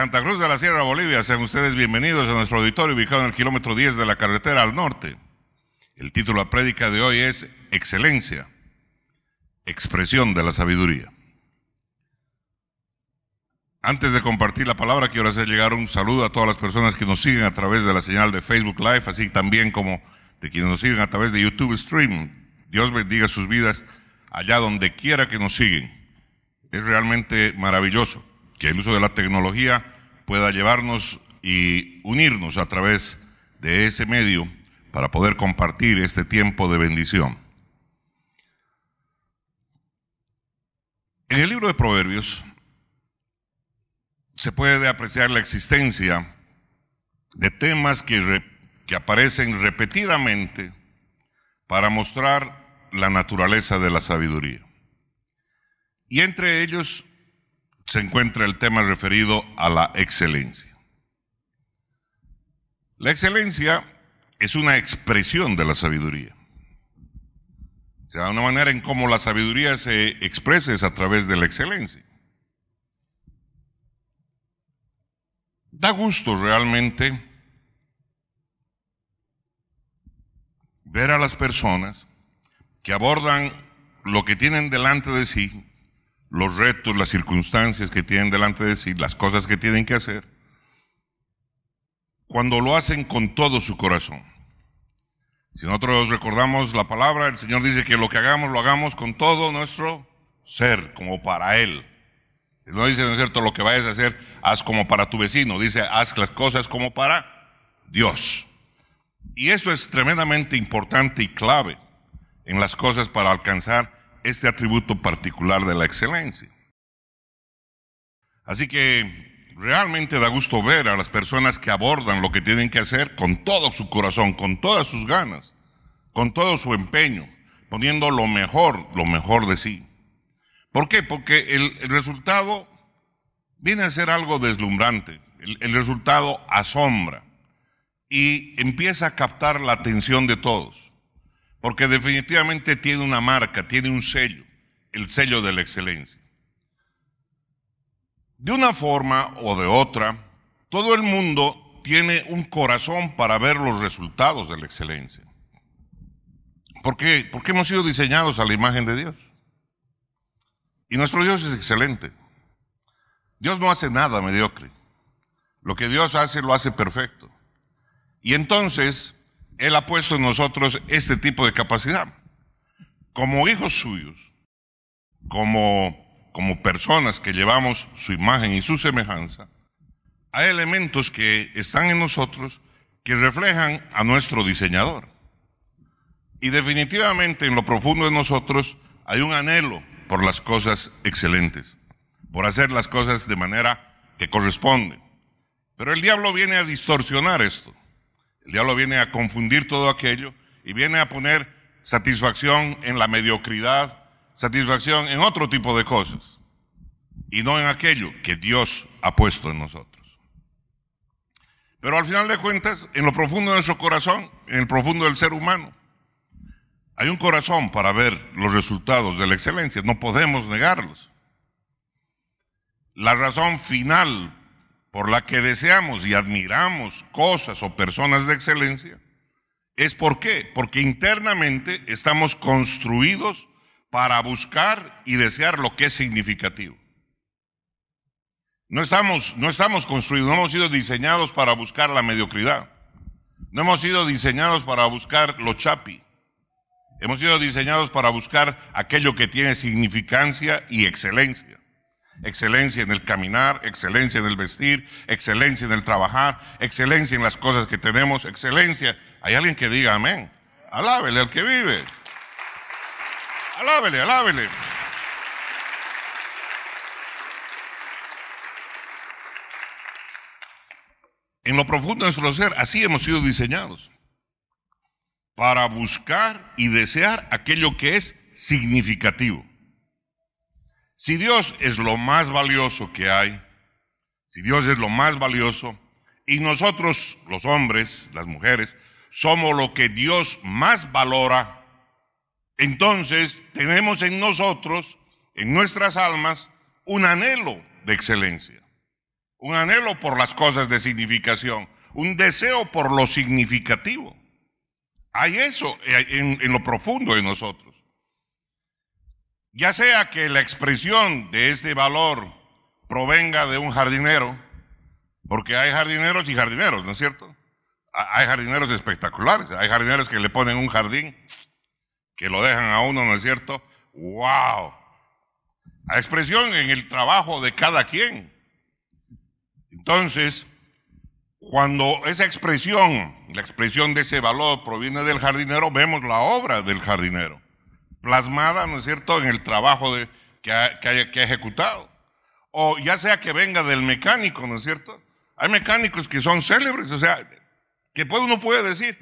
Santa Cruz de la Sierra Bolivia, sean ustedes bienvenidos a nuestro auditorio ubicado en el kilómetro 10 de la carretera al norte. El título la prédica de hoy es Excelencia, expresión de la sabiduría. Antes de compartir la palabra, quiero hacer llegar un saludo a todas las personas que nos siguen a través de la señal de Facebook Live, así también como de quienes nos siguen a través de YouTube Stream. Dios bendiga sus vidas allá donde quiera que nos siguen. Es realmente maravilloso que el uso de la tecnología pueda llevarnos y unirnos a través de ese medio para poder compartir este tiempo de bendición. En el libro de Proverbios se puede apreciar la existencia de temas que, aparecen repetidamente para mostrar la naturaleza de la sabiduría. Y entre ellos se encuentra el tema referido a la excelencia. La excelencia es una expresión de la sabiduría. O sea, una manera en cómo la sabiduría se expresa es a través de la excelencia. Da gusto realmente ver a las personas que abordan lo que tienen delante de sí los retos, las circunstancias que tienen delante de sí, las cosas que tienen que hacer, cuando lo hacen con todo su corazón. Si nosotros recordamos la palabra, el Señor dice que lo que hagamos lo hagamos con todo nuestro ser, como para Él. no dice, no es cierto, lo que vayas a hacer, haz como para tu vecino. Dice, haz las cosas como para Dios. Y esto es tremendamente importante y clave en las cosas para alcanzar este atributo particular de la excelencia. Así que realmente da gusto ver a las personas que abordan lo que tienen que hacer con todo su corazón, con todas sus ganas, con todo su empeño, poniendo lo mejor, lo mejor de sí. ¿Por qué? Porque el, resultado viene a ser algo deslumbrante, el resultado asombra y empieza a captar la atención de todos. Porque definitivamente tiene una marca, tiene un sello, el sello de la excelencia. De una forma o de otra, todo el mundo tiene un corazón para ver los resultados de la excelencia. ¿Por qué? Porque hemos sido diseñados a la imagen de Dios. Y nuestro Dios es excelente. Dios no hace nada mediocre. Lo que Dios hace lo hace perfecto. Y entonces él ha puesto en nosotros este tipo de capacidad. Como hijos suyos, como, como personas que llevamos su imagen y su semejanza, hay elementos que están en nosotros que reflejan a nuestro diseñador. Y definitivamente en lo profundo de nosotros hay un anhelo por las cosas excelentes, por hacer las cosas de manera que corresponde. Pero el diablo viene a distorsionar esto. El diablo viene a confundir todo aquello y viene a poner satisfacción en la mediocridad, satisfacción en otro tipo de cosas y no en aquello que Dios ha puesto en nosotros. Pero al final de cuentas, en lo profundo de nuestro corazón, en el profundo del ser humano, hay un corazón para ver los resultados de la excelencia, no podemos negarlos. La razón final por la que deseamos y admiramos cosas o personas de excelencia, es por qué, porque internamente estamos construidos para buscar y desear lo que es significativo. No estamos, no estamos construidos, no hemos sido diseñados para buscar la mediocridad. No hemos sido diseñados para buscar lo chapi. Hemos sido diseñados para buscar aquello que tiene significancia y excelencia excelencia en el caminar, excelencia en el vestir, excelencia en el trabajar, excelencia en las cosas que tenemos, excelencia. Hay alguien que diga amén. Alábele al que vive. Alábele, alábele. En lo profundo de nuestro ser, así hemos sido diseñados. Para buscar y desear aquello que es significativo. Si Dios es lo más valioso que hay, si Dios es lo más valioso, y nosotros los hombres, las mujeres, somos lo que Dios más valora, entonces tenemos en nosotros, en nuestras almas, un anhelo de excelencia, un anhelo por las cosas de significación, un deseo por lo significativo. Hay eso en, lo profundo de nosotros. Ya sea que la expresión de este valor provenga de un jardinero, porque hay jardineros y jardineros, ¿no es cierto? Hay jardineros espectaculares, hay jardineros que le ponen un jardín, que lo dejan a uno, ¿no es cierto? ¡Wow! La expresión en el trabajo de cada quien. Entonces, cuando esa expresión, la expresión de ese valor proviene del jardinero, vemos la obra del jardinero plasmada, ¿no es cierto?, en el trabajo de, que, ha, haya, que ejecutado. O ya sea que venga del mecánico, ¿no es cierto? Hay mecánicos que son célebres, o sea, que pues uno puede decir,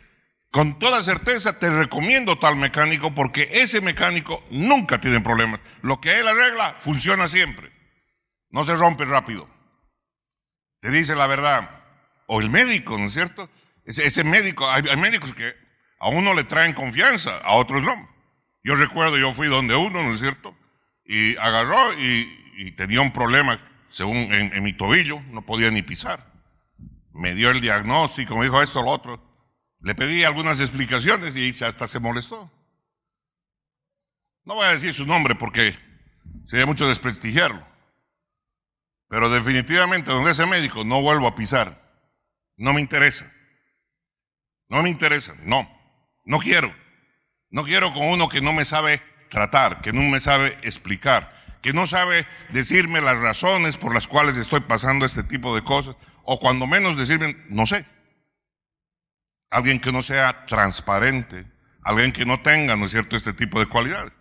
con toda certeza te recomiendo tal mecánico porque ese mecánico nunca tiene problemas. Lo que él arregla funciona siempre. No se rompe rápido. Te dice la verdad. O el médico, ¿no es cierto? Ese, ese médico, hay, hay, médicos que a uno le traen confianza, a otros no. Yo recuerdo, yo fui donde uno, ¿no es cierto? Y agarró y, tenía un problema, según en, mi tobillo, no podía ni pisar. Me dio el diagnóstico, me dijo esto, lo otro. Le pedí algunas explicaciones y hasta se molestó. No voy a decir su nombre porque sería mucho desprestigiarlo. Pero definitivamente donde ese médico no vuelvo a pisar. No me interesa. No me interesa. No. No quiero. No quiero con uno que no me sabe tratar, que no me sabe explicar, que no sabe decirme las razones por las cuales estoy pasando este tipo de cosas, o cuando menos decirme, no sé. Alguien que no sea transparente, alguien que no tenga, ¿no es cierto?, este tipo de cualidades.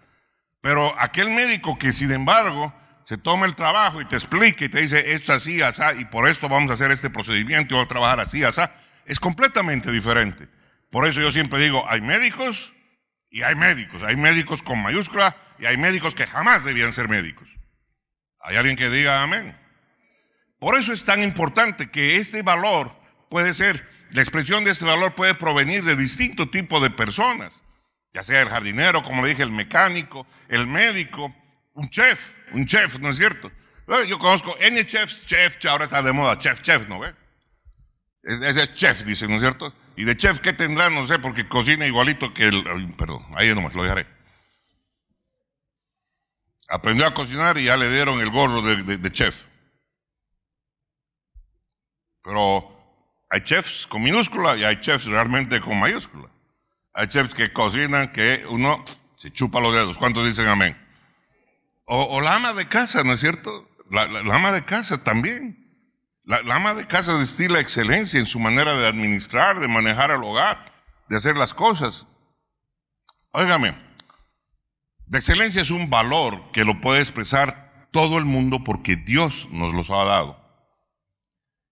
Pero aquel médico que, sin embargo, se toma el trabajo y te explica y te dice, esto así, así, y por esto vamos a hacer este procedimiento y a trabajar así, así, es completamente diferente. Por eso yo siempre digo, hay médicos y hay médicos, hay médicos con mayúscula y hay médicos que jamás debían ser médicos. ¿Hay alguien que diga amén? Por eso es tan importante que este valor puede ser, la expresión de este valor puede provenir de distinto tipo de personas, ya sea el jardinero, como le dije, el mecánico, el médico, un chef, un chef, ¿no es cierto? Yo conozco N chefs, chef, ahora está de moda, chef, chef, ¿no ve? Ese es chef, dice, ¿no es cierto? Y de chef, ¿qué tendrá No sé, porque cocina igualito que el. Perdón, ahí nomás lo dejaré. Aprendió a cocinar y ya le dieron el gorro de, chef. Pero hay chefs con minúscula y hay chefs realmente con mayúscula. Hay chefs que cocinan que uno se chupa los dedos. ¿Cuántos dicen amén? O, la ama de casa, ¿no es cierto? la ama de casa también. La, ama de casa destila excelencia en su manera de administrar, de manejar el hogar, de hacer las cosas. Óigame, la excelencia es un valor que lo puede expresar todo el mundo porque Dios nos los ha dado.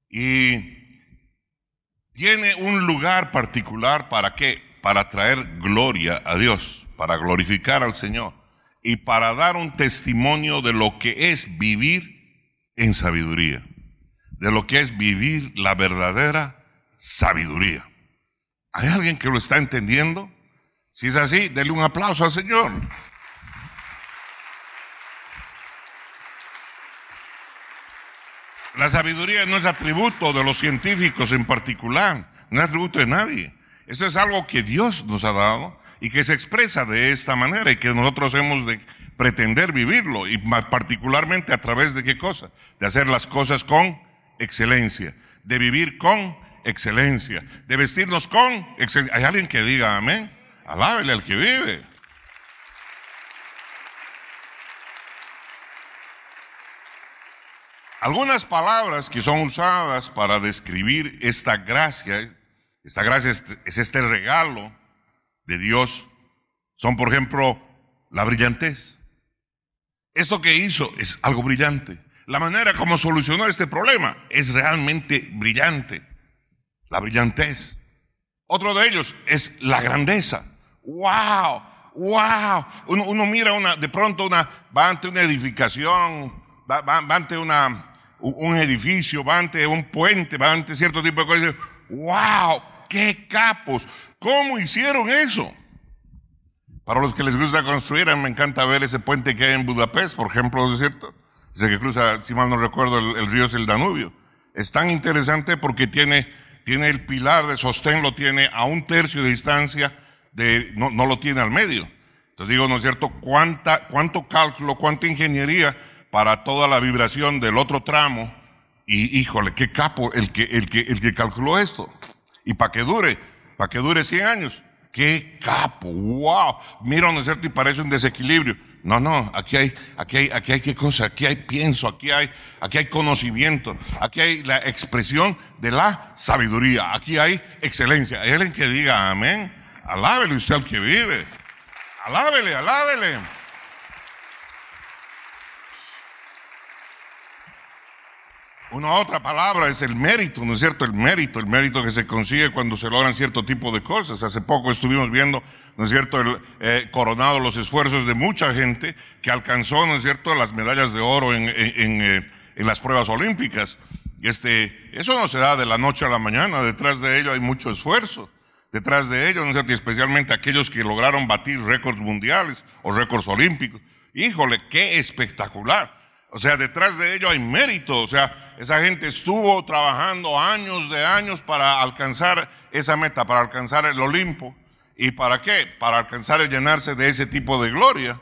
Y tiene un lugar particular para qué? Para traer gloria a Dios, para glorificar al Señor y para dar un testimonio de lo que es vivir en sabiduría de lo que es vivir la verdadera sabiduría. ¿Hay alguien que lo está entendiendo? Si es así, déle un aplauso al Señor. La sabiduría no es atributo de los científicos en particular, no es atributo de nadie. Esto es algo que Dios nos ha dado y que se expresa de esta manera y que nosotros hemos de pretender vivirlo y particularmente a través de qué cosa? De hacer las cosas con excelencia, de vivir con excelencia, de vestirnos con excelencia. Hay alguien que diga amén. Alábele al que vive. Algunas palabras que son usadas para describir esta gracia, esta gracia es este regalo de Dios, son por ejemplo la brillantez. Esto que hizo es algo brillante. La manera como solucionó este problema es realmente brillante. La brillantez. Otro de ellos es la grandeza. ¡Wow! ¡Wow! Uno, mira una, de pronto una, va ante una edificación, va, ante una, un edificio, va ante un puente, va ante cierto tipo de cosas. ¡Wow! ¡Qué capos! ¿Cómo hicieron eso? Para los que les gusta construir, me encanta ver ese puente que hay en Budapest, por ejemplo, ¿no es cierto? Dice que cruza, si mal no recuerdo, el, río es el Danubio. Es tan interesante porque tiene, tiene el pilar de sostén, lo tiene a un tercio de distancia, de, no, no lo tiene al medio. Entonces digo, ¿no es cierto? ¿Cuánta, ¿Cuánto cálculo, cuánta ingeniería para toda la vibración del otro tramo? Y híjole, qué capo el que, el que, el que calculó esto. Y para que dure, para que dure 100 años. Qué capo, wow. Mira, ¿no es cierto? Y parece un desequilibrio. No, no, aquí hay, aquí hay, aquí hay qué cosa, aquí hay pienso, aquí hay, aquí hay conocimiento, aquí hay la expresión de la sabiduría, aquí hay excelencia. Él en que diga amén, alábele usted al que vive. Alábele, alábele. Una otra palabra es el mérito, ¿no es cierto? El mérito, el mérito que se consigue cuando se logran cierto tipo de cosas. Hace poco estuvimos viendo, ¿no es cierto?, el, eh, coronado los esfuerzos de mucha gente que alcanzó, ¿no es cierto?, las medallas de oro eh, en, las pruebas olímpicas. este, eso no se da de la noche a la mañana, detrás de ello hay mucho esfuerzo. Detrás de ello, ¿no es cierto?, especialmente aquellos que lograron batir récords mundiales o récords olímpicos. Híjole, qué espectacular. O sea, detrás de ello hay mérito. O sea, esa gente estuvo trabajando años de años para alcanzar esa meta, para alcanzar el Olimpo. ¿Y para qué? Para alcanzar el llenarse de ese tipo de gloria.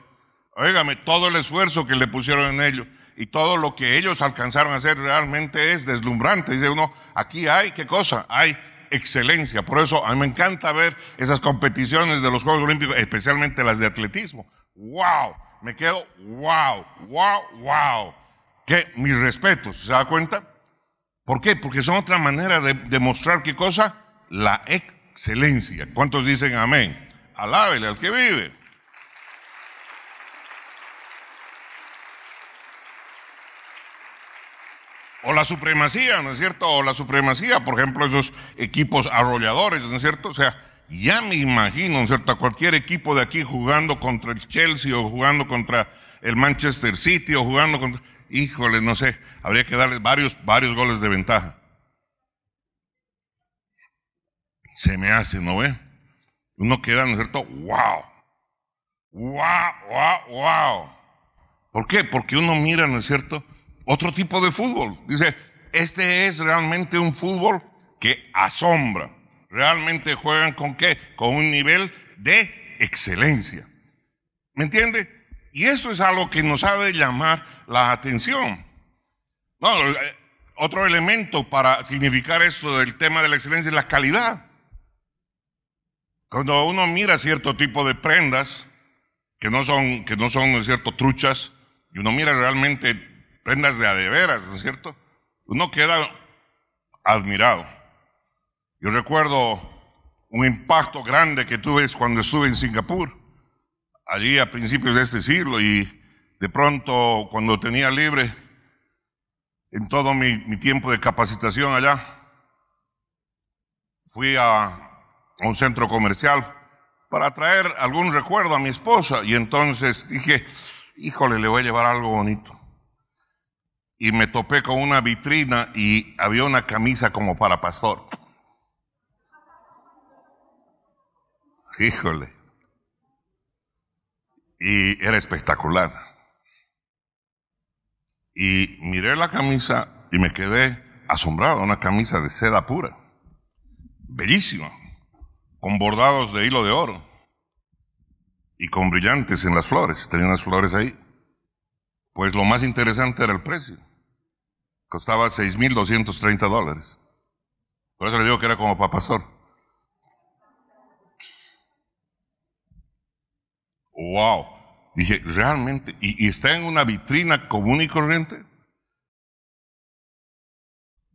Óigame, todo el esfuerzo que le pusieron en ello y todo lo que ellos alcanzaron a hacer realmente es deslumbrante. Dice uno, aquí hay, ¿qué cosa? Hay excelencia. Por eso a mí me encanta ver esas competiciones de los Juegos Olímpicos, especialmente las de atletismo. ¡Wow! me quedo wow, wow, wow. Que mis respetos, ¿se da cuenta? ¿Por qué? Porque son otra manera de demostrar qué cosa? La excelencia. ¿Cuántos dicen amén? Alábele al que vive. O la supremacía, ¿no es cierto? O la supremacía, por ejemplo, esos equipos arrolladores, ¿no es cierto? O sea, ya me imagino, ¿no es cierto?, a cualquier equipo de aquí jugando contra el Chelsea o jugando contra el Manchester City o jugando contra... Híjole, no sé, habría que darles varios, varios goles de ventaja. Se me hace, ¿no ve? Uno queda, ¿no es cierto?, wow. Wow, wow, wow. ¿Por qué? Porque uno mira, ¿no es cierto?, otro tipo de fútbol. Dice, este es realmente un fútbol que asombra. Realmente juegan con qué? Con un nivel de excelencia. ¿Me entiende? Y eso es algo que nos ha de llamar la atención. Eh, otro elemento para significar esto del tema de la excelencia es la calidad. Cuando uno mira cierto tipo de prendas, que no son, que no son, cierto?, truchas, y uno mira realmente prendas de adeveras, ¿no es cierto? Uno queda admirado. Yo recuerdo un impacto grande que tuve cuando estuve en Singapur, allí a principios de este siglo, y de pronto cuando tenía libre en todo mi, tiempo de capacitación allá, fui a, a un centro comercial para traer algún recuerdo a mi esposa y entonces dije, híjole, le voy a llevar algo bonito. Y me topé con una vitrina y había una camisa como para pastor. Híjole. Y era espectacular. Y miré la camisa y me quedé asombrado, una camisa de seda pura, bellísima, con bordados de hilo de oro y con brillantes en las flores, tenía unas flores ahí. Pues lo más interesante era el precio. Costaba 6.230 dólares. Por eso le digo que era como para pastor. Wow. Dije, realmente, ¿Y, está en una vitrina común y corriente.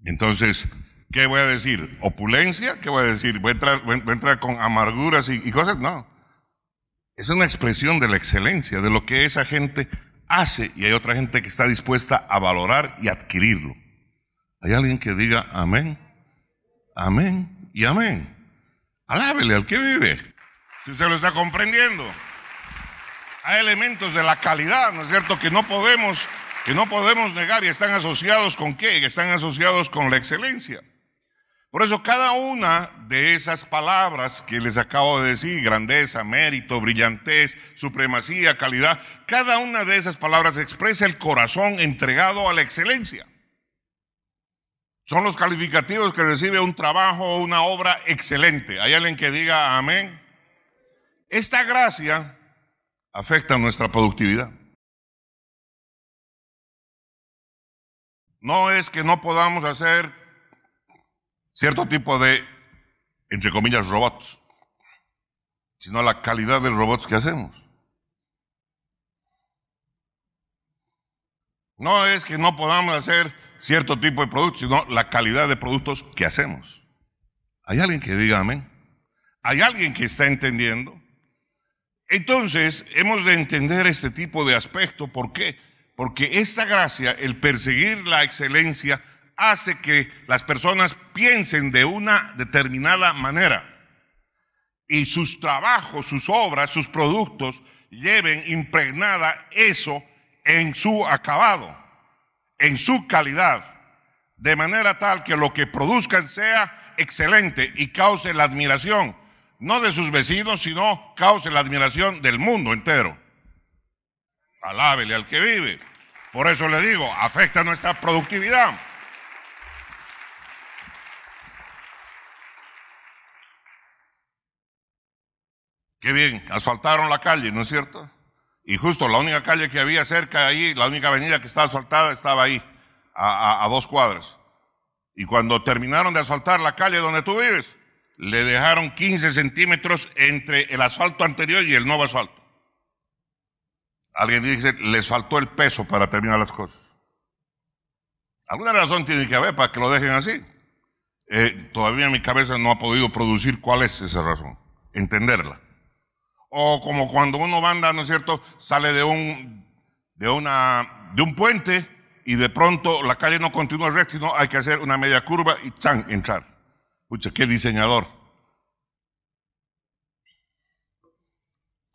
Entonces, ¿qué voy a decir? ¿Opulencia? ¿Qué voy a decir? ¿Voy a entrar, con amarguras y, cosas? No. Es una expresión de la excelencia, de lo que esa gente hace y hay otra gente que está dispuesta a valorar y adquirirlo. ¿Hay alguien que diga amén? Amén y amén. Alábele al que vive. Si usted lo está comprendiendo hay elementos de la calidad, ¿no es cierto?, que no podemos, que no podemos negar y están asociados con qué, están asociados con la excelencia. Por eso cada una de esas palabras que les acabo de decir, grandeza, mérito, brillantez, supremacía, calidad, cada una de esas palabras expresa el corazón entregado a la excelencia. Son los calificativos que recibe un trabajo o una obra excelente. ¿Hay alguien que diga amén? Esta gracia afecta nuestra productividad. No es que no podamos hacer cierto tipo de, entre comillas, robots, sino la calidad de robots que hacemos. No es que no podamos hacer cierto tipo de productos, sino la calidad de productos que hacemos. ¿Hay alguien que diga amén? ¿Hay alguien que está entendiendo? Entonces, hemos de entender este tipo de aspecto. ¿Por qué? Porque esta gracia, el perseguir la excelencia, hace que las personas piensen de una determinada manera y sus trabajos, sus obras, sus productos lleven impregnada eso en su acabado, en su calidad, de manera tal que lo que produzcan sea excelente y cause la admiración no de sus vecinos, sino cause la admiración del mundo entero. Alábele al que vive. Por eso le digo, afecta nuestra productividad. Qué bien, asfaltaron la calle, ¿no es cierto? Y justo la única calle que había cerca de ahí, la única avenida que estaba asfaltada, estaba ahí, a, a dos cuadras. Y cuando terminaron de asfaltar la calle donde tú vives, le dejaron 15 centímetros entre el asfalto anterior y el nuevo asfalto. Alguien dice, les faltó el peso para terminar las cosas. Alguna razón tiene que haber para que lo dejen así. Eh, todavía mi cabeza no ha podido producir cuál es esa razón, entenderla. O como cuando uno anda, ¿no es cierto?, sale de un, de una, de un puente y de pronto la calle no continúa recta, sino hay que hacer una media curva y ¡chan! entrar escucha, qué diseñador.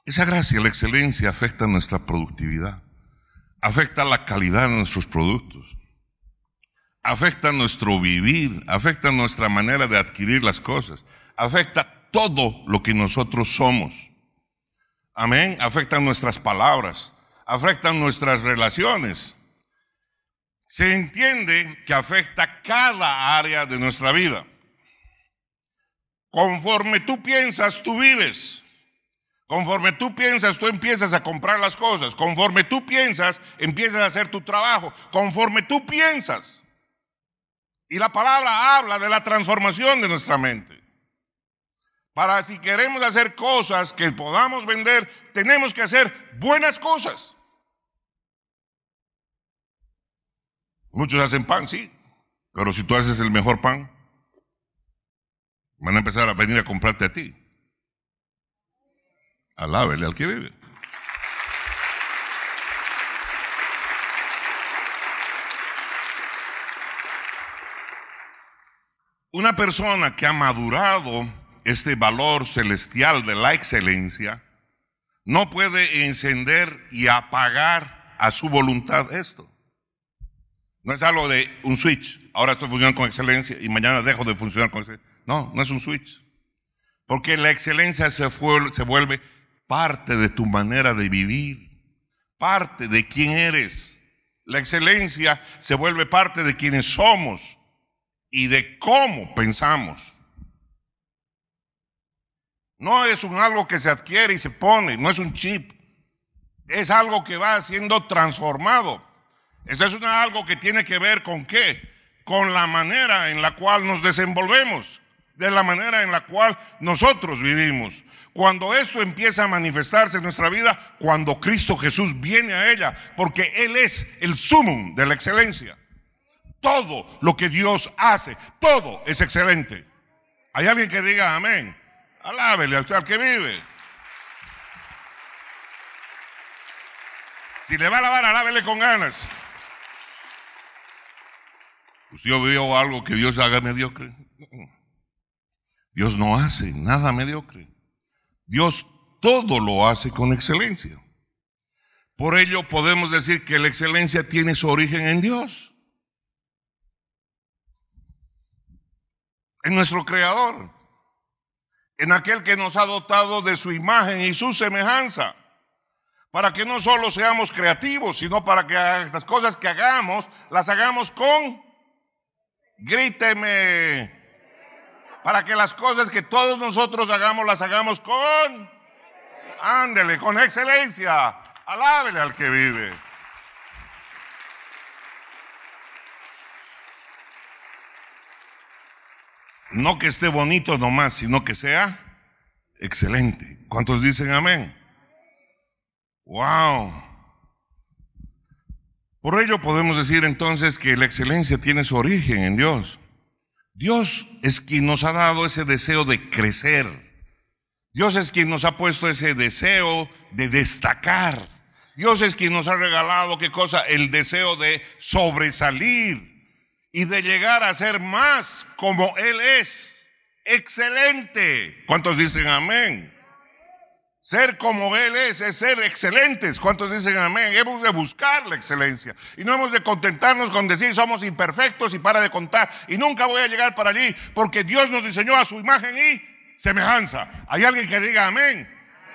Esa gracia, la excelencia, afecta nuestra productividad, afecta la calidad de nuestros productos, afecta nuestro vivir, afecta nuestra manera de adquirir las cosas, afecta todo lo que nosotros somos. Amén. Afecta nuestras palabras, afecta nuestras relaciones. Se entiende que afecta cada área de nuestra vida. Conforme tú piensas, tú vives. Conforme tú piensas, tú empiezas a comprar las cosas. Conforme tú piensas, empiezas a hacer tu trabajo. Conforme tú piensas. Y la palabra habla de la transformación de nuestra mente. Para si queremos hacer cosas que podamos vender, tenemos que hacer buenas cosas. Muchos hacen pan, sí. Pero si tú haces el mejor pan, Van a empezar a venir a comprarte a ti. Alábele al que vive. Una persona que ha madurado este valor celestial de la excelencia no puede encender y apagar a su voluntad esto. No es algo de un switch. Ahora estoy funcionando con excelencia y mañana dejo de funcionar con excelencia. No, no es un switch. Porque la excelencia se, se vuelve parte de tu manera de vivir, parte de quién eres. La excelencia se vuelve parte de quienes somos y de cómo pensamos. No es un algo que se adquiere y se pone, no es un chip. Es algo que va siendo transformado. Esto es algo que tiene que ver con qué? Con la manera en la cual nos desenvolvemos de la manera en la cual nosotros vivimos. Cuando esto empieza a manifestarse en nuestra vida, cuando Cristo Jesús viene a ella, porque Él es el sumum de la excelencia. Todo lo que Dios hace, todo es excelente. Hay alguien que diga amén. Alábele al que vive. Si le va a alabar, alábele con ganas. Pues yo veo algo que Dios haga mediocre. Dios no hace nada mediocre. Dios todo lo hace con excelencia. Por ello podemos decir que la excelencia tiene su origen en Dios, en nuestro Creador, en aquel que nos ha dotado de su imagen y su semejanza, para que no solo seamos creativos, sino para que estas cosas que hagamos las hagamos con, gríteme, para que las cosas que todos nosotros hagamos las hagamos con, ándele, con excelencia. Alábele al que vive. No que esté bonito nomás, sino que sea excelente. ¿Cuántos dicen amén? Wow. Por ello podemos decir entonces que la excelencia tiene su origen en Dios. Dios es quien nos ha dado ese deseo de crecer. Dios es quien nos ha puesto ese deseo de destacar. Dios es quien nos ha regalado, qué cosa, el deseo de sobresalir y de llegar a ser más como Él es. Excelente. ¿Cuántos dicen amén? Ser como Él es, es ser excelentes. ¿Cuántos dicen amén? Hemos de buscar la excelencia. Y no hemos de contentarnos con decir somos imperfectos y para de contar. Y nunca voy a llegar para allí porque Dios nos diseñó a su imagen y semejanza. Hay alguien que diga amén.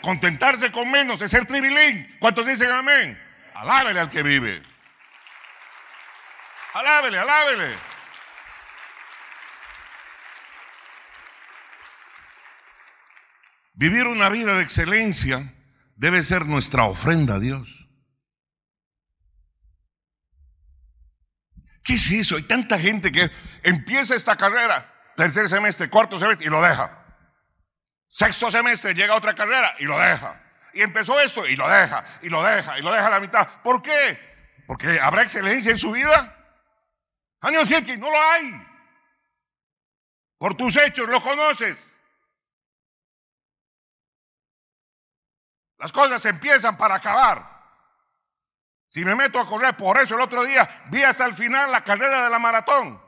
Contentarse con menos es ser tribilín. ¿Cuántos dicen amén? Alábele al que vive. Alábele, alábele. Vivir una vida de excelencia debe ser nuestra ofrenda a Dios. ¿Qué es eso? Hay tanta gente que empieza esta carrera, tercer semestre, cuarto semestre y lo deja. Sexto semestre llega otra carrera y lo deja. Y empezó esto y lo deja, y lo deja, y lo deja a la mitad. ¿Por qué? Porque habrá excelencia en su vida. Años ah, no lo hay. Por tus hechos lo conoces. Las cosas empiezan para acabar. Si me meto a correr, por eso el otro día vi hasta el final la carrera de la maratón.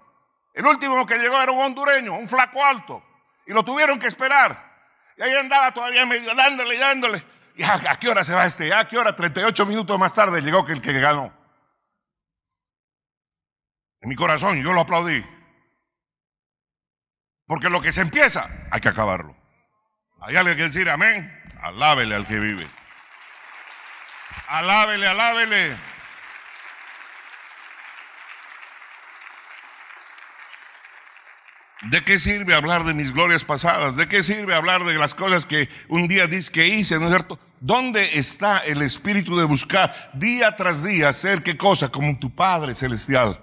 El último que llegó era un hondureño, un flaco alto, y lo tuvieron que esperar. Y ahí andaba todavía medio dándole y dándole. a, qué hora se va este? ¿A qué hora? 38 minutos más tarde llegó que el que ganó. En mi corazón yo lo aplaudí. Porque lo que se empieza, hay que acabarlo. Hay alguien que decir amén. Alábele al que vive. Alábele, alábele. ¿De qué sirve hablar de mis glorias pasadas? ¿De qué sirve hablar de las cosas que un día dice que hice, no es cierto? ¿Dónde está el espíritu de buscar día tras día hacer qué cosa como tu Padre Celestial?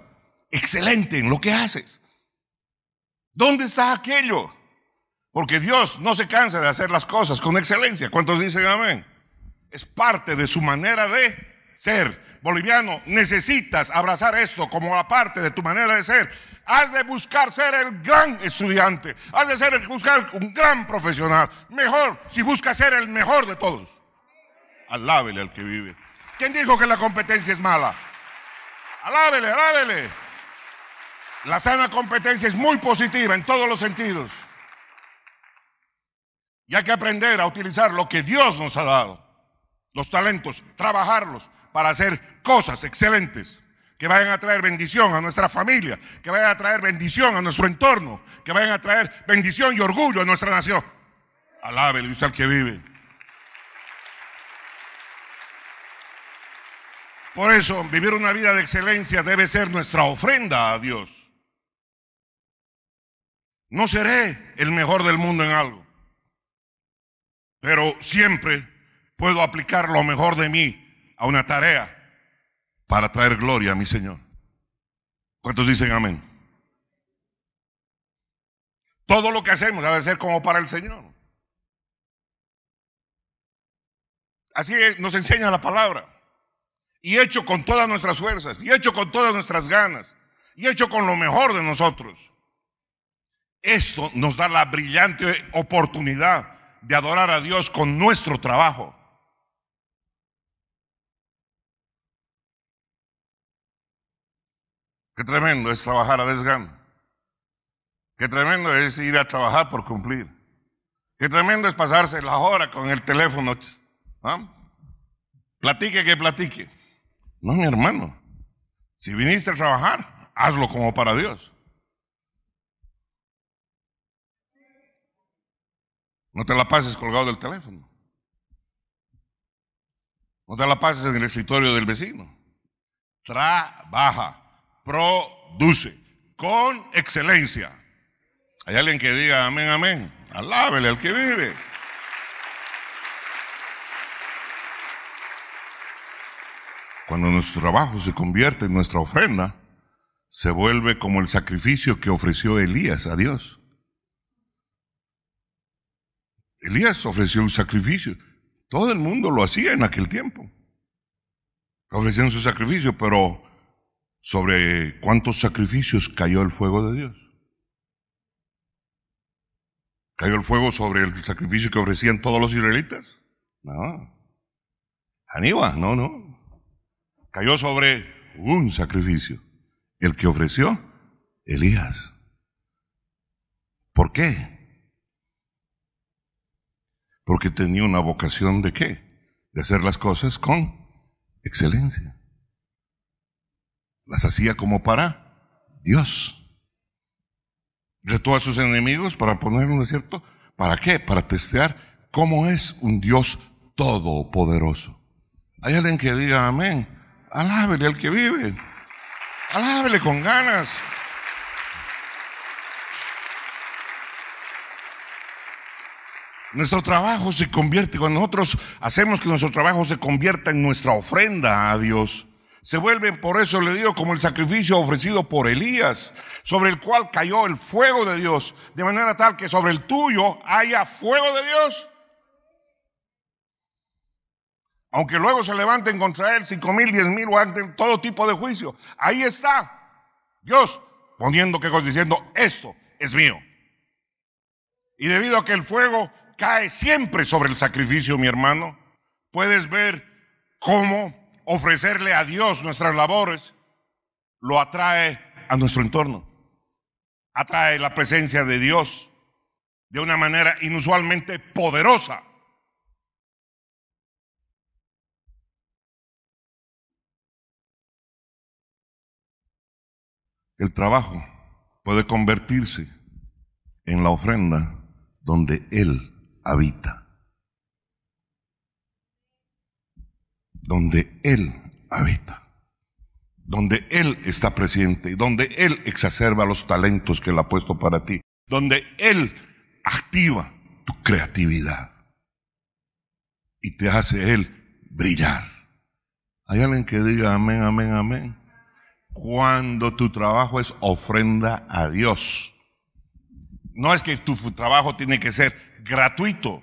Excelente en lo que haces. ¿Dónde está aquello? Porque Dios no se cansa de hacer las cosas con excelencia. ¿Cuántos dicen amén? Es parte de su manera de ser. Boliviano, necesitas abrazar esto como la parte de tu manera de ser. Has de buscar ser el gran estudiante. Has de ser, buscar un gran profesional. Mejor si buscas ser el mejor de todos. Alábele al que vive. ¿Quién dijo que la competencia es mala? Alábele, alábele. La sana competencia es muy positiva en todos los sentidos. Y hay que aprender a utilizar lo que Dios nos ha dado, los talentos, trabajarlos para hacer cosas excelentes que vayan a traer bendición a nuestra familia, que vayan a traer bendición a nuestro entorno, que vayan a traer bendición y orgullo a nuestra nación. Alábele usted al que vive. Por eso, vivir una vida de excelencia debe ser nuestra ofrenda a Dios. No seré el mejor del mundo en algo pero siempre puedo aplicar lo mejor de mí a una tarea para traer gloria a mi Señor. ¿Cuántos dicen amén? Todo lo que hacemos debe ser como para el Señor. Así nos enseña la palabra. Y hecho con todas nuestras fuerzas, y hecho con todas nuestras ganas, y hecho con lo mejor de nosotros. Esto nos da la brillante oportunidad de adorar a Dios con nuestro trabajo. Qué tremendo es trabajar a desgano. Qué tremendo es ir a trabajar por cumplir. Qué tremendo es pasarse la hora con el teléfono. ¿ah? Platique que platique. No, mi hermano. Si viniste a trabajar, hazlo como para Dios. No te la pases colgado del teléfono. No te la pases en el escritorio del vecino. Trabaja, produce con excelencia. Hay alguien que diga amén, amén. Alábele al que vive. Cuando nuestro trabajo se convierte en nuestra ofrenda, se vuelve como el sacrificio que ofreció Elías a Dios. Elías ofreció un sacrificio. Todo el mundo lo hacía en aquel tiempo. Ofrecían su sacrificio, pero ¿sobre cuántos sacrificios cayó el fuego de Dios? ¿Cayó el fuego sobre el sacrificio que ofrecían todos los israelitas? No. Aníbal, no, no. Cayó sobre un sacrificio, el que ofreció Elías. ¿Por qué? porque tenía una vocación de qué? De hacer las cosas con excelencia. Las hacía como para Dios. Retó a sus enemigos para poner en desierto. ¿Para qué? Para testear cómo es un Dios todopoderoso. Hay alguien que diga amén. Alábele al que vive. Alábele con ganas. Nuestro trabajo se convierte, cuando nosotros hacemos que nuestro trabajo se convierta en nuestra ofrenda a Dios, se vuelve, por eso le digo, como el sacrificio ofrecido por Elías, sobre el cual cayó el fuego de Dios, de manera tal que sobre el tuyo haya fuego de Dios. Aunque luego se levanten contra él cinco mil, diez mil o ante todo tipo de juicio, ahí está Dios poniendo que diciendo esto es mío. Y debido a que el fuego cae siempre sobre el sacrificio, mi hermano. Puedes ver cómo ofrecerle a Dios nuestras labores lo atrae a nuestro entorno, atrae la presencia de Dios de una manera inusualmente poderosa. El trabajo puede convertirse en la ofrenda donde Él habita. Donde Él habita. Donde Él está presente y donde Él exacerba los talentos que Él ha puesto para ti. Donde Él activa tu creatividad. Y te hace Él brillar. Hay alguien que diga amén, amén, amén. Cuando tu trabajo es ofrenda a Dios. No es que tu trabajo tiene que ser gratuito.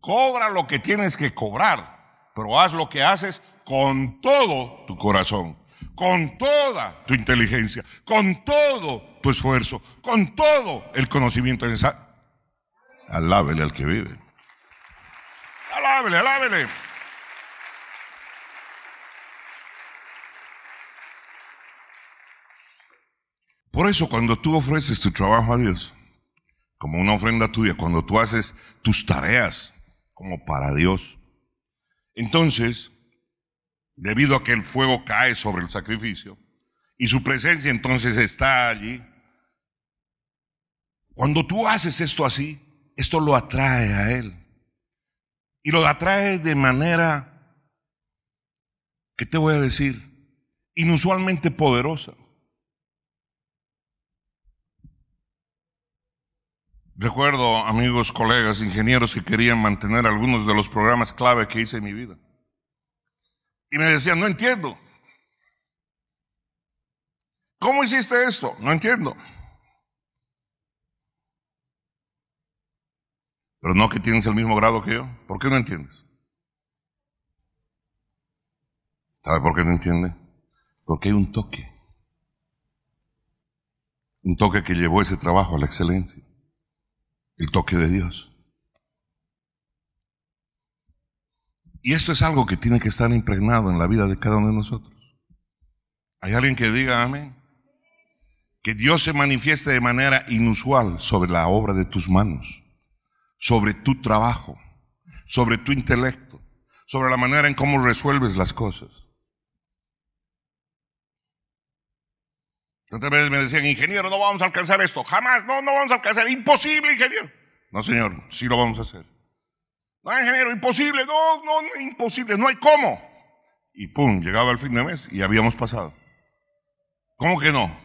Cobra lo que tienes que cobrar, pero haz lo que haces con todo tu corazón, con toda tu inteligencia, con todo tu esfuerzo, con todo el conocimiento necesario. Alábele al que vive. Alábele, alábele. Por eso cuando tú ofreces tu trabajo a Dios, como una ofrenda tuya, cuando tú haces tus tareas como para Dios. Entonces, debido a que el fuego cae sobre el sacrificio y su presencia entonces está allí, cuando tú haces esto así, esto lo atrae a Él. Y lo atrae de manera, ¿qué te voy a decir? Inusualmente poderosa. Recuerdo, amigos, colegas, ingenieros que querían mantener algunos de los programas clave que hice en mi vida. Y me decían, no entiendo. ¿Cómo hiciste esto? No entiendo. Pero no que tienes el mismo grado que yo. ¿Por qué no entiendes? ¿Sabe por qué no entiende? Porque hay un toque. Un toque que llevó ese trabajo a la excelencia el toque de Dios. Y esto es algo que tiene que estar impregnado en la vida de cada uno de nosotros. ¿Hay alguien que diga amén? Que Dios se manifieste de manera inusual sobre la obra de tus manos, sobre tu trabajo, sobre tu intelecto, sobre la manera en cómo resuelves las cosas. Otras veces me decían, ingeniero, no vamos a alcanzar esto. Jamás, no, no vamos a alcanzar. Imposible, ingeniero. No, señor, sí lo vamos a hacer. No, ingeniero, imposible, no, no, imposible, no hay cómo. Y pum, llegaba el fin de mes y habíamos pasado. ¿Cómo que no?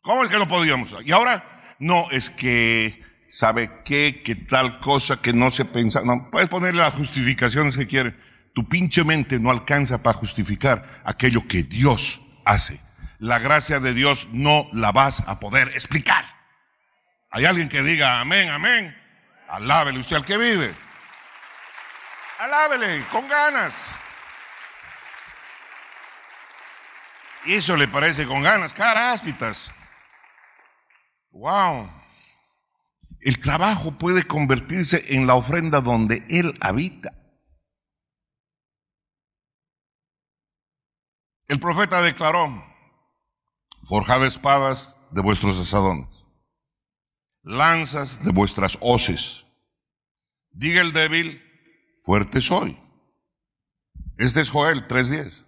¿Cómo es que no podíamos? Y ahora, no, es que, ¿sabe qué? Que tal cosa que no se pensaba. No, puedes ponerle las justificaciones que quieres. Tu pinche mente no alcanza para justificar aquello que Dios hace la gracia de Dios no la vas a poder explicar. Hay alguien que diga amén, amén. Alábele usted al que vive. Alábele con ganas. ¿Y eso le parece con ganas, caráspitas. Wow. El trabajo puede convertirse en la ofrenda donde Él habita. El profeta declaró, forjad espadas de vuestros asadones, lanzas de vuestras hoces. Diga el débil, fuerte soy. Este es Joel 3.10.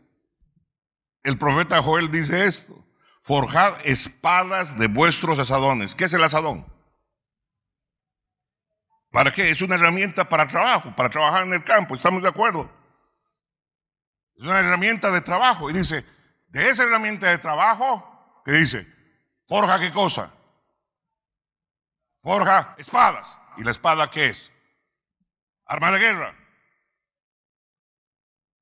El profeta Joel dice esto, forjad espadas de vuestros asadones. ¿Qué es el asadón? ¿Para qué? Es una herramienta para trabajo, para trabajar en el campo, ¿estamos de acuerdo? Es una herramienta de trabajo. Y dice, de esa herramienta de trabajo, que dice, forja qué cosa? Forja espadas. ¿Y la espada qué es? Arma de guerra.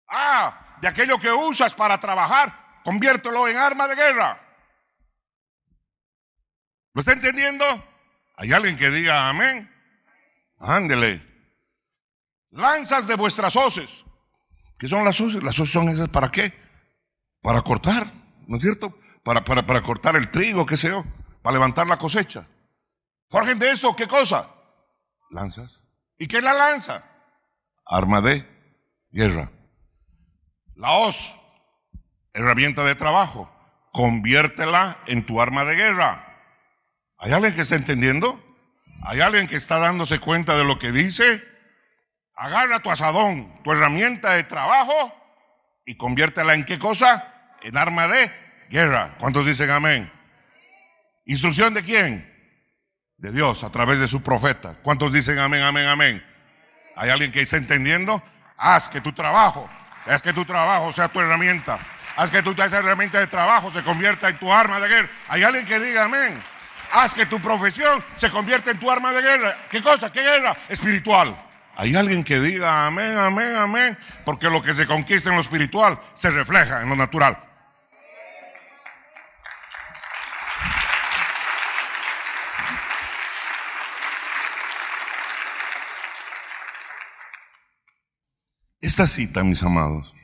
Ah, de aquello que usas para trabajar, conviértelo en arma de guerra. ¿Lo está entendiendo? ¿Hay alguien que diga amén? Ándele. Lanzas de vuestras hoces. ¿Qué son las hoces? Las hoces son esas para qué? Para cortar, ¿no es cierto? para, cortar el trigo, qué sé yo, para levantar la cosecha. Forjen de eso, ¿qué cosa? Lanzas. ¿Y qué es la lanza? Arma de guerra. La hoz, herramienta de trabajo, conviértela en tu arma de guerra. ¿Hay alguien que está entendiendo? ¿Hay alguien que está dándose cuenta de lo que dice? Agarra tu asadón, tu herramienta de trabajo y conviértela en qué cosa? En arma de guerra. ¿Cuántos dicen amén? ¿Instrucción de quién? De Dios a través de su profeta. ¿Cuántos dicen amén, amén, amén? ¿Hay alguien que está entendiendo? Haz que tu trabajo, haz que tu trabajo sea tu herramienta. Haz que tu, esa herramienta de trabajo se convierta en tu arma de guerra. Hay alguien que diga amén. Haz que tu profesión se convierta en tu arma de guerra. ¿Qué cosa? ¿Qué guerra? Espiritual. Hay alguien que diga amén, amén, amén. Porque lo que se conquista en lo espiritual se refleja en lo natural. Esta cita, mis amados,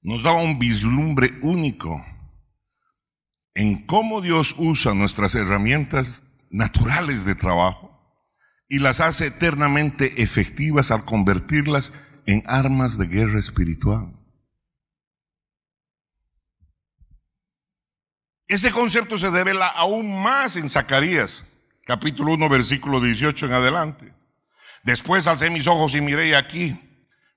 nos da un vislumbre único en cómo Dios usa nuestras herramientas naturales de trabajo y las hace eternamente efectivas al convertirlas en armas de guerra espiritual. Ese concepto se devela aún más en Zacarías, capítulo 1, versículo 18 en adelante. Después alcé mis ojos y miré aquí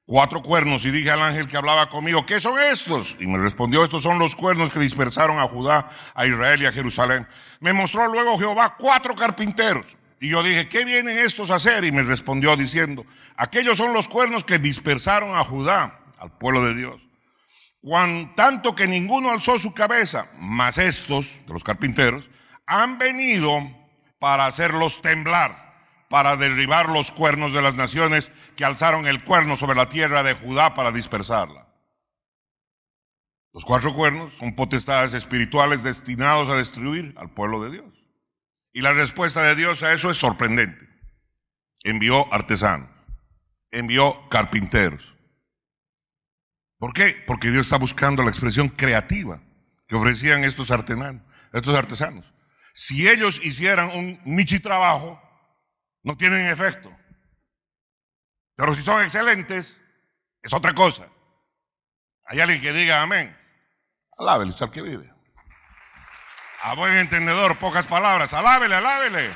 cuatro cuernos y dije al ángel que hablaba conmigo, ¿qué son estos? Y me respondió, estos son los cuernos que dispersaron a Judá, a Israel y a Jerusalén. Me mostró luego Jehová cuatro carpinteros. Y yo dije, ¿qué vienen estos a hacer? Y me respondió diciendo, aquellos son los cuernos que dispersaron a Judá, al pueblo de Dios. cuando tanto que ninguno alzó su cabeza, mas estos, de los carpinteros, han venido para hacerlos temblar para derribar los cuernos de las naciones que alzaron el cuerno sobre la tierra de Judá para dispersarla. Los cuatro cuernos son potestades espirituales destinados a destruir al pueblo de Dios. Y la respuesta de Dios a eso es sorprendente. Envió artesanos, envió carpinteros. ¿Por qué? Porque Dios está buscando la expresión creativa que ofrecían estos artesanos. Estos artesanos. Si ellos hicieran un michi trabajo, no tienen efecto. Pero si son excelentes, es otra cosa. Hay alguien que diga amén. Alábele usted que vive. A buen entendedor, pocas palabras. Alábele, alábele.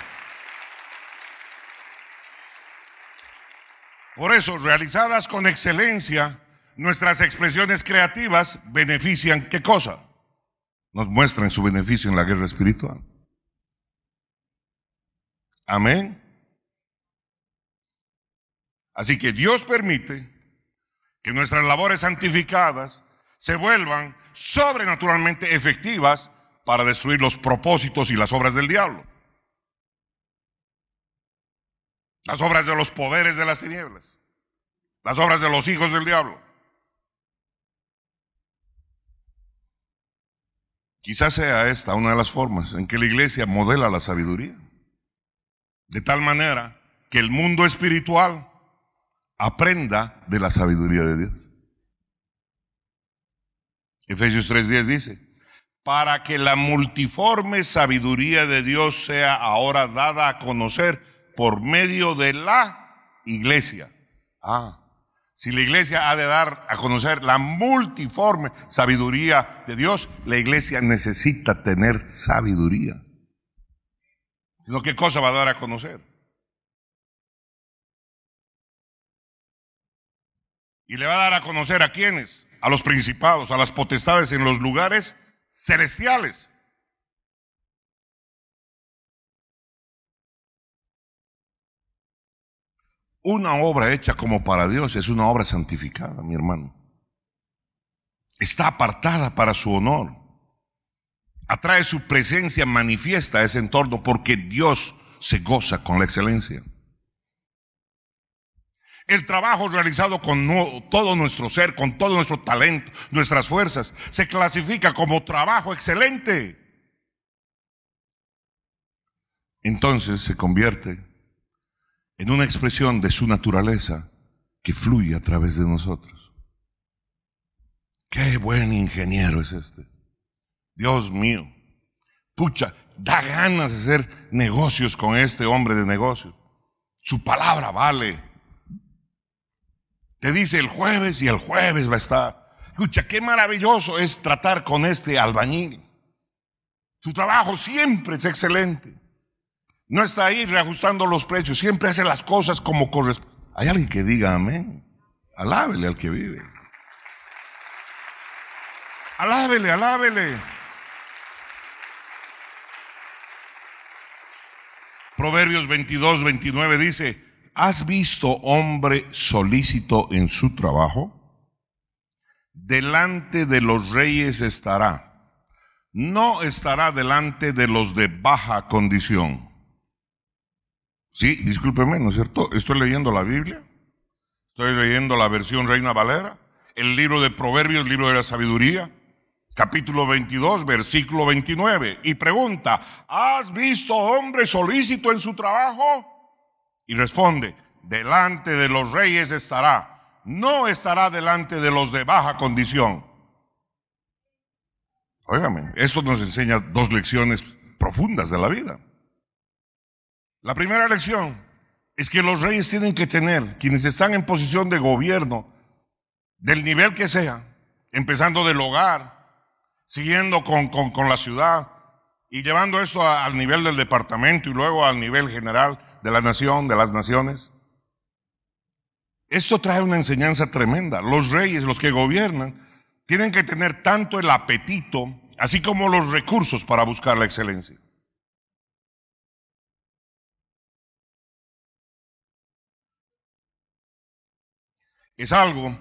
Por eso, realizadas con excelencia, nuestras expresiones creativas benefician qué cosa? Nos muestran su beneficio en la guerra espiritual. Amén. Así que Dios permite que nuestras labores santificadas se vuelvan sobrenaturalmente efectivas para destruir los propósitos y las obras del diablo. Las obras de los poderes de las tinieblas. Las obras de los hijos del diablo. Quizás sea esta una de las formas en que la iglesia modela la sabiduría. De tal manera que el mundo espiritual aprenda de la sabiduría de Dios. Efesios 3:10 dice, para que la multiforme sabiduría de Dios sea ahora dada a conocer por medio de la iglesia. Ah, si la iglesia ha de dar a conocer la multiforme sabiduría de Dios, la iglesia necesita tener sabiduría. ¿Lo qué cosa va a dar a conocer? Y le va a dar a conocer a quiénes, a los principados, a las potestades en los lugares celestiales. Una obra hecha como para Dios es una obra santificada, mi hermano. Está apartada para su honor. Atrae su presencia manifiesta a ese entorno porque Dios se goza con la excelencia. El trabajo realizado con todo nuestro ser, con todo nuestro talento, nuestras fuerzas, se clasifica como trabajo excelente. Entonces se convierte en una expresión de su naturaleza que fluye a través de nosotros. Qué buen ingeniero es este. Dios mío. Pucha, da ganas de hacer negocios con este hombre de negocios. Su palabra vale. Te dice el jueves y el jueves va a estar. Escucha, qué maravilloso es tratar con este albañil. Su trabajo siempre es excelente. No está ahí reajustando los precios, siempre hace las cosas como corresponde. Hay alguien que diga amén. Alábele al que vive. Alábele, alábele. Proverbios 22, 29 dice, ¿Has visto hombre solícito en su trabajo? Delante de los reyes estará. No estará delante de los de baja condición. Sí, discúlpeme, ¿no es cierto? Estoy leyendo la Biblia. Estoy leyendo la versión Reina Valera. El libro de Proverbios, el libro de la sabiduría. Capítulo 22, versículo 29. Y pregunta, ¿has visto hombre solícito en su trabajo? Y responde, delante de los reyes estará, no estará delante de los de baja condición. Óigame, esto nos enseña dos lecciones profundas de la vida. La primera lección es que los reyes tienen que tener, quienes están en posición de gobierno, del nivel que sea, empezando del hogar, siguiendo con, con, la ciudad y llevando eso al nivel del departamento y luego al nivel general, de la nación, de las naciones. Esto trae una enseñanza tremenda. Los reyes, los que gobiernan, tienen que tener tanto el apetito, así como los recursos para buscar la excelencia. Es algo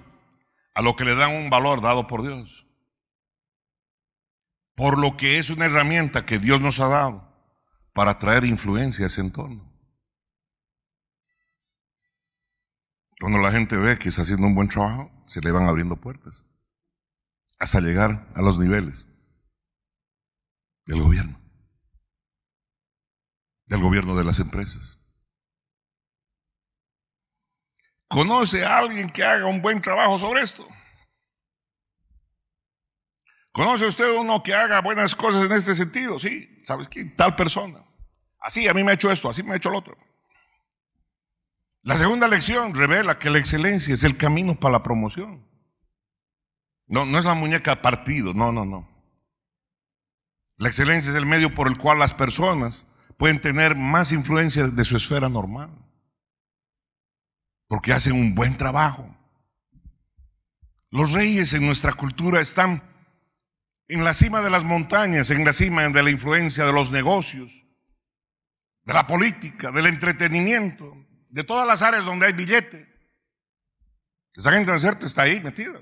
a lo que le dan un valor dado por Dios. Por lo que es una herramienta que Dios nos ha dado para traer influencia a ese entorno. Cuando la gente ve que está haciendo un buen trabajo, se le van abriendo puertas hasta llegar a los niveles del gobierno, del gobierno de las empresas. ¿Conoce a alguien que haga un buen trabajo sobre esto? ¿Conoce usted uno que haga buenas cosas en este sentido? Sí, ¿sabes qué? Tal persona. Así a mí me ha hecho esto, así me ha hecho el otro. La segunda lección revela que la excelencia es el camino para la promoción. No, no es la muñeca partido, no, no, no. La excelencia es el medio por el cual las personas pueden tener más influencia de su esfera normal. Porque hacen un buen trabajo. Los reyes en nuestra cultura están en la cima de las montañas, en la cima de la influencia de los negocios, de la política, del entretenimiento, de todas las áreas donde hay billete. Esa gente cierto, está ahí metida.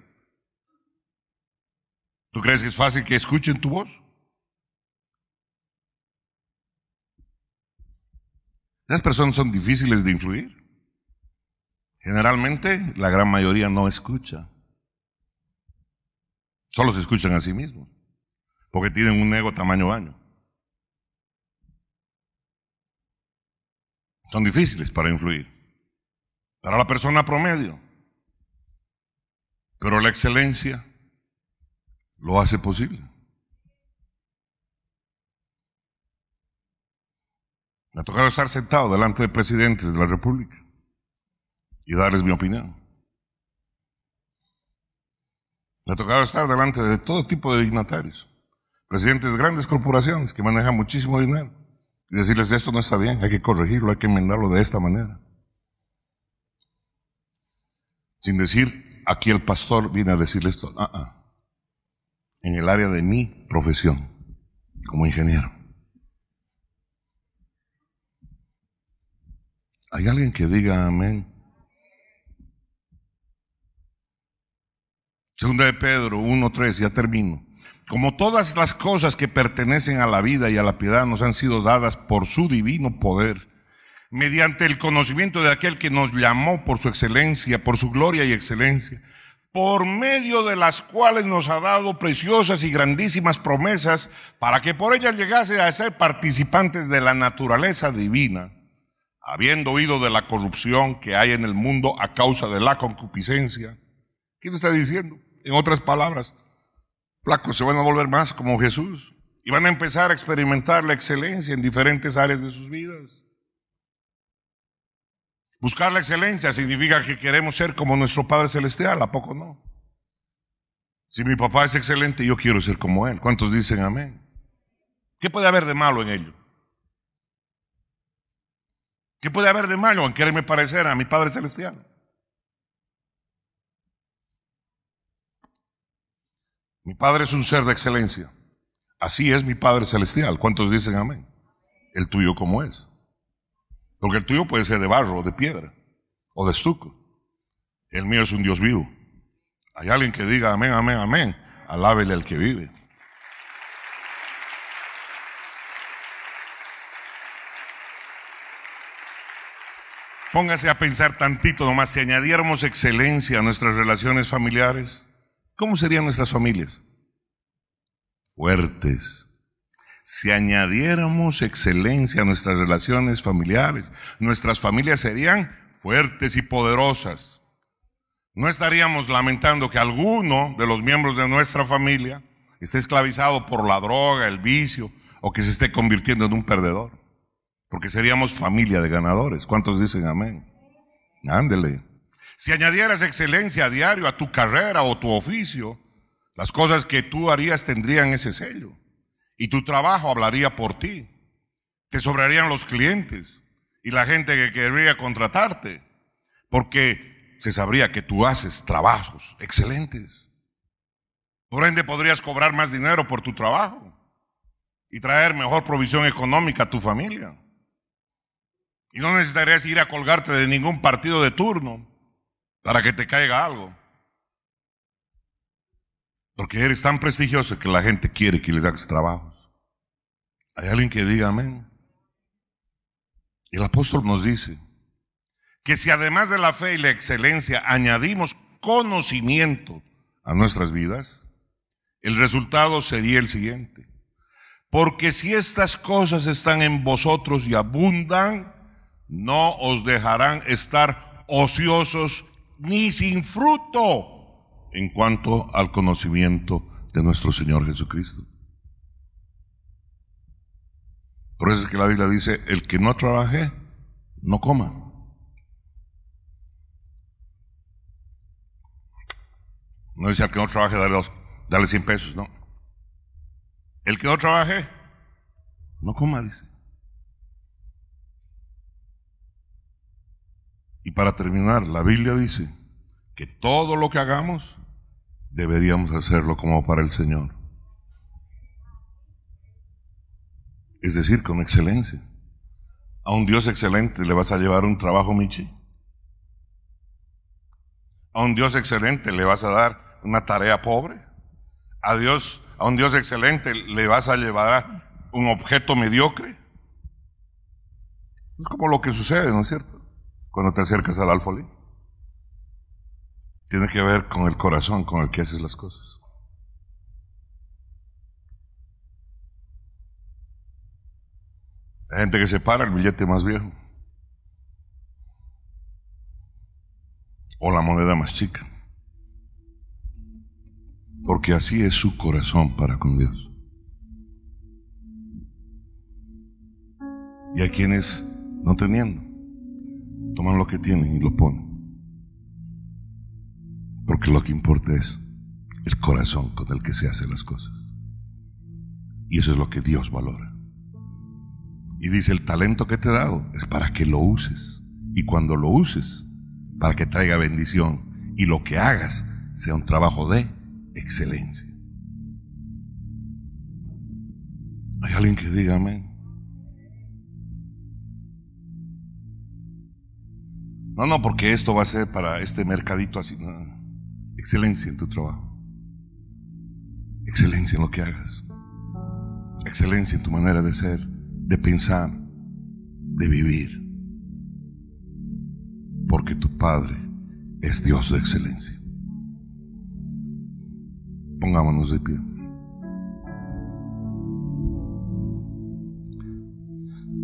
¿Tú crees que es fácil que escuchen tu voz? Las personas son difíciles de influir. Generalmente la gran mayoría no escucha. Solo se escuchan a sí mismos. Porque tienen un ego tamaño baño. son difíciles para influir. Para la persona promedio. Pero la excelencia lo hace posible. Me ha tocado estar sentado delante de presidentes de la República y darles mi opinión. Me ha tocado estar delante de todo tipo de dignatarios, presidentes de grandes corporaciones que manejan muchísimo dinero. Y decirles, esto no está bien, hay que corregirlo, hay que enmendarlo de esta manera. Sin decir, aquí el pastor viene a decirle esto. Ah, ah, en el área de mi profesión, como ingeniero. ¿Hay alguien que diga amén? Segunda de Pedro 1.3, ya termino. Como todas las cosas que pertenecen a la vida y a la piedad nos han sido dadas por su divino poder, mediante el conocimiento de aquel que nos llamó por su excelencia, por su gloria y excelencia, por medio de las cuales nos ha dado preciosas y grandísimas promesas para que por ellas llegase a ser participantes de la naturaleza divina, habiendo oído de la corrupción que hay en el mundo a causa de la concupiscencia. ¿Qué está diciendo? En otras palabras, flacos se van a volver más como Jesús y van a empezar a experimentar la excelencia en diferentes áreas de sus vidas. Buscar la excelencia significa que queremos ser como nuestro Padre Celestial, ¿a poco no? Si mi papá es excelente, yo quiero ser como él. ¿Cuántos dicen amén? ¿Qué puede haber de malo en ello? ¿Qué puede haber de malo en quererme parecer a mi Padre Celestial? Mi Padre es un ser de excelencia. Así es mi Padre Celestial. ¿Cuántos dicen amén? El tuyo como es. Porque el tuyo puede ser de barro, de piedra, o de estuco. El mío es un Dios vivo. Hay alguien que diga amén, amén, amén. Alábele al que vive. Póngase a pensar tantito nomás, si añadiéramos excelencia a nuestras relaciones familiares, ¿Cómo serían nuestras familias? Fuertes. Si añadiéramos excelencia a nuestras relaciones familiares, nuestras familias serían fuertes y poderosas. No estaríamos lamentando que alguno de los miembros de nuestra familia esté esclavizado por la droga, el vicio, o que se esté convirtiendo en un perdedor. Porque seríamos familia de ganadores. ¿Cuántos dicen amén? Ándele. Si añadieras excelencia a diario a tu carrera o tu oficio, las cosas que tú harías tendrían ese sello. Y tu trabajo hablaría por ti. Te sobrarían los clientes y la gente que querría contratarte. Porque se sabría que tú haces trabajos excelentes. Por ende podrías cobrar más dinero por tu trabajo y traer mejor provisión económica a tu familia. Y no necesitarías ir a colgarte de ningún partido de turno para que te caiga algo. Porque eres tan prestigioso que la gente quiere que le hagas trabajos. Hay alguien que diga amén. El apóstol nos dice que si además de la fe y la excelencia añadimos conocimiento a nuestras vidas, el resultado sería el siguiente. Porque si estas cosas están en vosotros y abundan, no os dejarán estar ociosos ni sin fruto en cuanto al conocimiento de nuestro Señor Jesucristo. Por eso es que la Biblia dice, el que no trabaje, no coma. No dice al que no trabaje, dale, dos, dale 100 pesos, no. El que no trabaje, no coma, dice. Y para terminar, la Biblia dice que todo lo que hagamos deberíamos hacerlo como para el Señor. Es decir, con excelencia. A un Dios excelente le vas a llevar un trabajo, Michi. A un Dios excelente le vas a dar una tarea pobre. A a un Dios excelente le vas a llevar un objeto mediocre. Es como lo que sucede, ¿no es cierto? cuando te acercas al alfolí. Tiene que ver con el corazón con el que haces las cosas. Hay gente que se para el billete más viejo. O la moneda más chica. Porque así es su corazón para con Dios. Y a quienes no teniendo. Toman lo que tienen y lo ponen. Porque lo que importa es el corazón con el que se hacen las cosas. Y eso es lo que Dios valora. Y dice, el talento que te he dado es para que lo uses. Y cuando lo uses, para que traiga bendición. Y lo que hagas sea un trabajo de excelencia. Hay alguien que diga amén. No, no, porque esto va a ser para este mercadito así. Excelencia en tu trabajo. Excelencia en lo que hagas. Excelencia en tu manera de ser, de pensar, de vivir. Porque tu Padre es Dios de excelencia. Pongámonos de pie.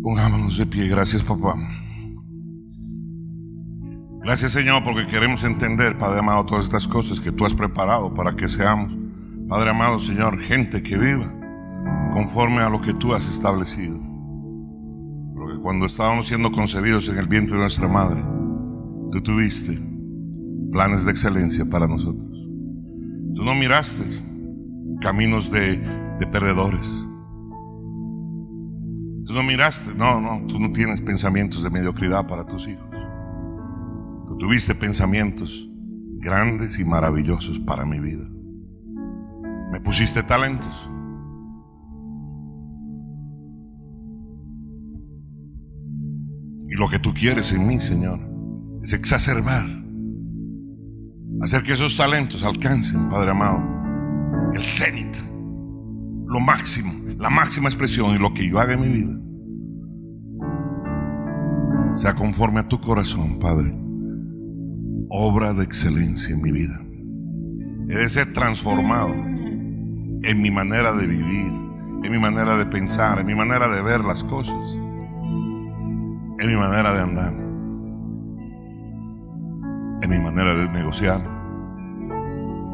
Pongámonos de pie. Gracias, papá. Gracias Señor porque queremos entender, Padre amado, todas estas cosas que tú has preparado para que seamos, Padre amado Señor, gente que viva conforme a lo que tú has establecido. Porque cuando estábamos siendo concebidos en el vientre de nuestra madre, tú tuviste planes de excelencia para nosotros. Tú no miraste caminos de, de perdedores. Tú no miraste, no, no, tú no tienes pensamientos de mediocridad para tus hijos tuviste pensamientos grandes y maravillosos para mi vida. Me pusiste talentos. Y lo que tú quieres en mí, Señor, es exacerbar. Hacer que esos talentos alcancen, Padre amado, el cenit, lo máximo, la máxima expresión y lo que yo haga en mi vida sea conforme a tu corazón, Padre obra de excelencia en mi vida. He de ser transformado en mi manera de vivir, en mi manera de pensar, en mi manera de ver las cosas, en mi manera de andar, en mi manera de negociar,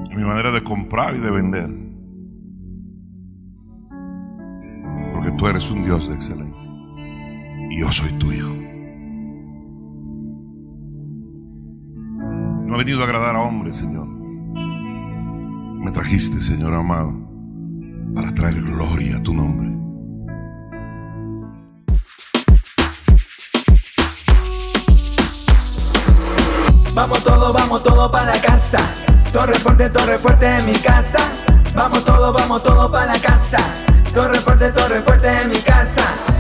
en mi manera de comprar y de vender. Porque tú eres un Dios de excelencia y yo soy tu hijo. No he venido a agradar a hombres, Señor. Me trajiste, Señor amado, para traer gloria a tu nombre. Vamos todos, vamos todo para casa. Torre fuerte, torre fuerte en mi casa. Vamos todos, vamos todo para casa. Torre fuerte, torre fuerte en mi casa.